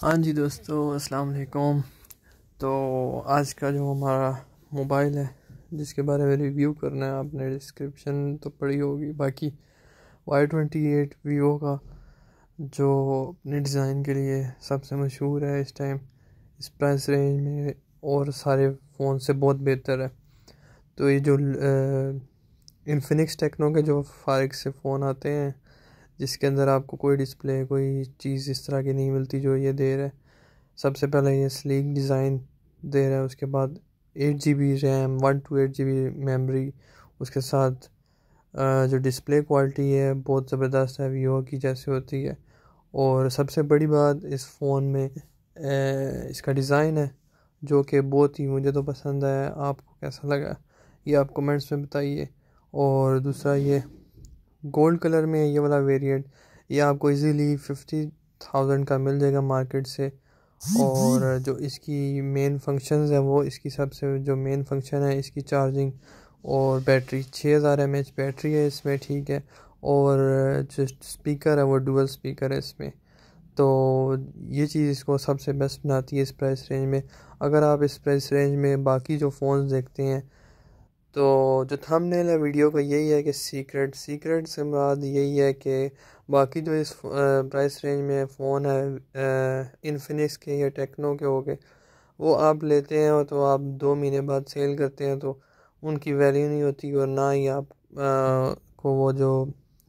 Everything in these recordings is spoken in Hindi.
हाँ जी दोस्तों अस्सलाम वालेकुम तो आज का जो हमारा मोबाइल है जिसके बारे में रिव्यू करना है आपने डिस्क्रिप्शन तो पड़ी होगी बाकी वाई ट्वेंटी एट वीवो का जो अपने डिज़ाइन के लिए सबसे मशहूर है इस टाइम इस प्राइस रेंज में और सारे फ़ोन से बहुत बेहतर है तो ये जो इन्फिनिक्स टेक्नो के जो फारग से फ़ोन आते हैं जिसके अंदर आपको कोई डिस्प्ले कोई चीज़ इस तरह की नहीं मिलती जो ये दे रहा है सबसे पहले ये स्लीक डिज़ाइन दे रहा है उसके बाद eight G B RAM one two eight G B memory उसके साथ जो डिस्प्ले क्वालिटी है बहुत ज़बरदस्त है वीवो की जैसे होती है और सबसे बड़ी बात इस फ़ोन में इसका डिज़ाइन है जो कि बहुत ही मुझे तो पसंद आया आपको कैसा लगा ये आप कमेंट्स में बताइए और दूसरा ये गोल्ड कलर में है ये वाला वेरिएंट ये आपको इजीली फिफ्टी थाउजेंड का मिल जाएगा मार्केट से और जो इसकी मेन फंक्शंस है वो इसकी सबसे जो मेन फंक्शन है इसकी चार्जिंग और बैटरी छः हज़ार एम एच बैटरी है इसमें ठीक है और जो स्पीकर है वो डुअल स्पीकर है इसमें तो ये चीज़ इसको सबसे बेस्ट बनाती है इस प्राइस रेंज में अगर आप इस प्राइस रेंज में बाकी जो फ़ोन देखते हैं तो जो थंबनेल है वीडियो का यही है कि सीक्रेट सीक्रेट से मुराद यही है कि बाकी जो इस प्राइस रेंज में फ़ोन है इन्फिनिक्स के या टेक्नो के हो गए वो आप लेते हैं और तो आप दो महीने बाद सेल करते हैं तो उनकी वैल्यू नहीं होती और ना ही आप आ, को वो जो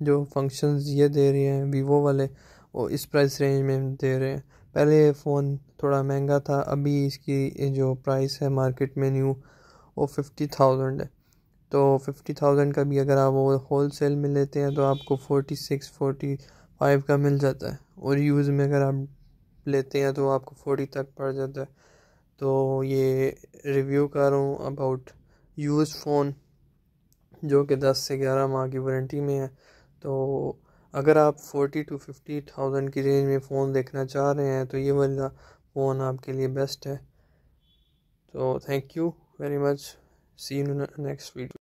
जो फंक्शंस ये दे रहे हैं वीवो वाले वो इस प्राइस रेंज में दे रहे हैं पहले फ़ोन थोड़ा महंगा था अभी इसकी जो प्राइस है मार्केट में न्यू वो फिफ्टी थाउजेंड है तो फिफ्टी थाउजेंड का भी अगर आप वो होल सेल में लेते हैं तो आपको फोर्टी सिक्स फोर्टी फाइव का मिल जाता है और यूज़ में अगर आप लेते हैं तो आपको फोर्टी तक पड़ जाता है तो ये रिव्यू कर रहा हूँ अबाउट यूज़ फ़ोन जो कि दस से ग्यारह माह की वारंटी में है तो अगर आप फोर्टी टू फिफ्टी थाउजेंड की रेंज में फ़ोन देखना चाह रहे हैं तो ये वाला फ़ोन आपके लिए बेस्ट है तो thank you very much see you next video